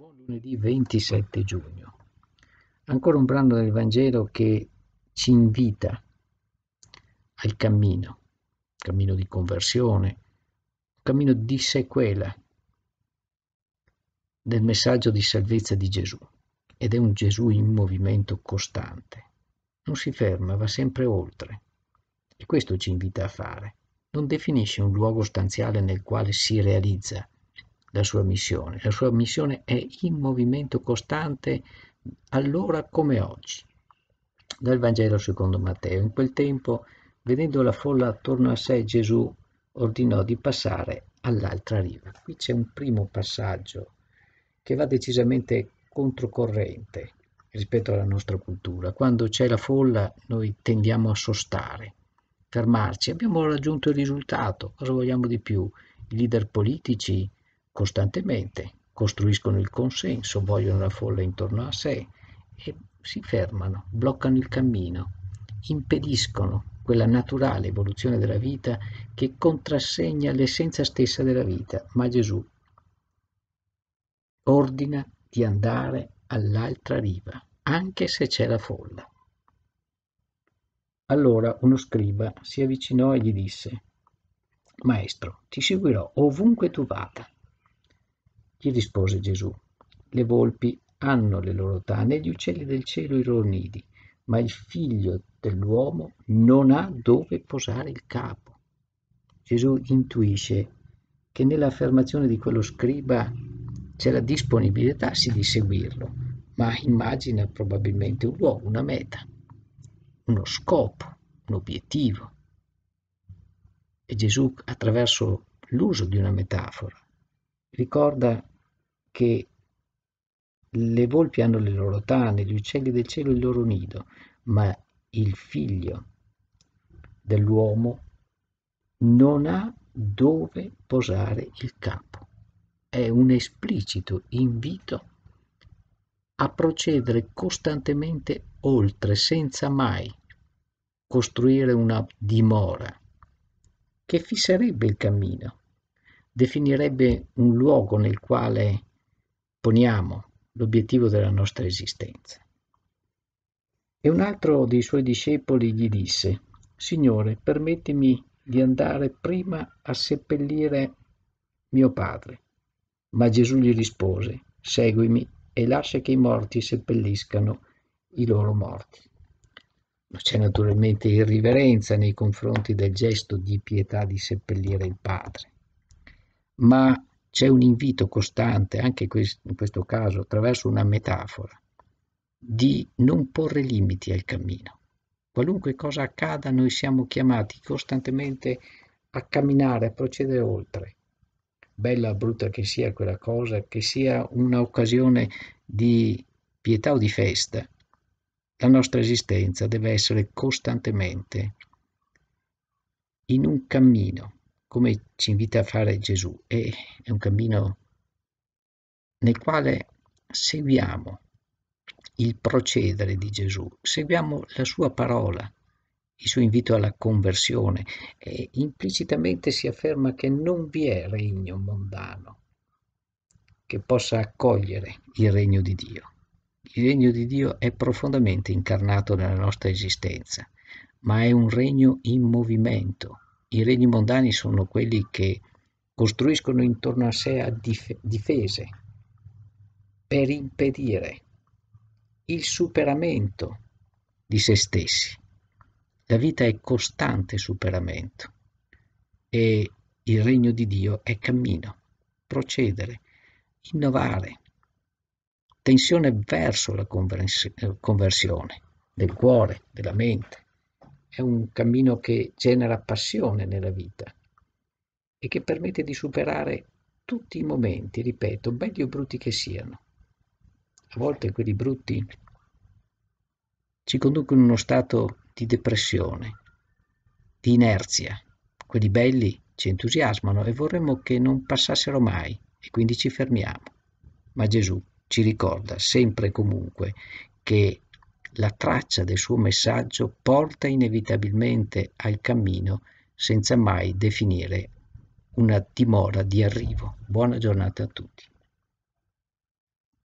Buon lunedì 27 giugno. Ancora un brano del Vangelo che ci invita al cammino, cammino di conversione, cammino di sequela del messaggio di salvezza di Gesù. Ed è un Gesù in movimento costante. Non si ferma, va sempre oltre. E questo ci invita a fare. Non definisce un luogo stanziale nel quale si realizza, la sua missione. La sua missione è in movimento costante allora come oggi. Dal Vangelo secondo Matteo. In quel tempo, vedendo la folla attorno a sé, Gesù ordinò di passare all'altra riva. Qui c'è un primo passaggio che va decisamente controcorrente rispetto alla nostra cultura. Quando c'è la folla noi tendiamo a sostare, fermarci. Abbiamo raggiunto il risultato, cosa vogliamo di più? I leader politici, costantemente, costruiscono il consenso, vogliono la folla intorno a sé e si fermano, bloccano il cammino, impediscono quella naturale evoluzione della vita che contrassegna l'essenza stessa della vita, ma Gesù ordina di andare all'altra riva, anche se c'è la folla. Allora uno scriba si avvicinò e gli disse, Maestro, ti seguirò ovunque tu vada. Gli rispose Gesù, le volpi hanno le loro tane e gli uccelli del cielo i loro nidi, ma il figlio dell'uomo non ha dove posare il capo. Gesù intuisce che nell'affermazione di quello scriba c'è la disponibilità sì di seguirlo, ma immagina probabilmente un luogo, una meta, uno scopo, un obiettivo. E Gesù, attraverso l'uso di una metafora, ricorda che le volpi hanno le loro tane, gli uccelli del cielo il loro nido, ma il figlio dell'uomo non ha dove posare il capo. È un esplicito invito a procedere costantemente oltre, senza mai costruire una dimora, che fisserebbe il cammino, definirebbe un luogo nel quale poniamo l'obiettivo della nostra esistenza. E un altro dei suoi discepoli gli disse, Signore, permettimi di andare prima a seppellire mio padre. Ma Gesù gli rispose, seguimi e lascia che i morti seppelliscano i loro morti. C'è naturalmente irriverenza nei confronti del gesto di pietà di seppellire il padre, ma c'è un invito costante, anche in questo caso attraverso una metafora, di non porre limiti al cammino. Qualunque cosa accada, noi siamo chiamati costantemente a camminare, a procedere oltre. Bella o brutta che sia quella cosa, che sia un'occasione di pietà o di festa, la nostra esistenza deve essere costantemente in un cammino come ci invita a fare Gesù, e è un cammino nel quale seguiamo il procedere di Gesù, seguiamo la sua parola, il suo invito alla conversione e implicitamente si afferma che non vi è regno mondano che possa accogliere il regno di Dio. Il regno di Dio è profondamente incarnato nella nostra esistenza, ma è un regno in movimento, i regni mondani sono quelli che costruiscono intorno a sé a dif difese per impedire il superamento di se stessi. La vita è costante superamento e il regno di Dio è cammino, procedere, innovare, tensione verso la conversione del cuore, della mente è un cammino che genera passione nella vita e che permette di superare tutti i momenti, ripeto, belli o brutti che siano. A volte quelli brutti ci conducono in uno stato di depressione, di inerzia. Quelli belli ci entusiasmano e vorremmo che non passassero mai e quindi ci fermiamo. Ma Gesù ci ricorda sempre e comunque che la traccia del suo messaggio porta inevitabilmente al cammino senza mai definire una dimora di arrivo. Buona giornata a tutti.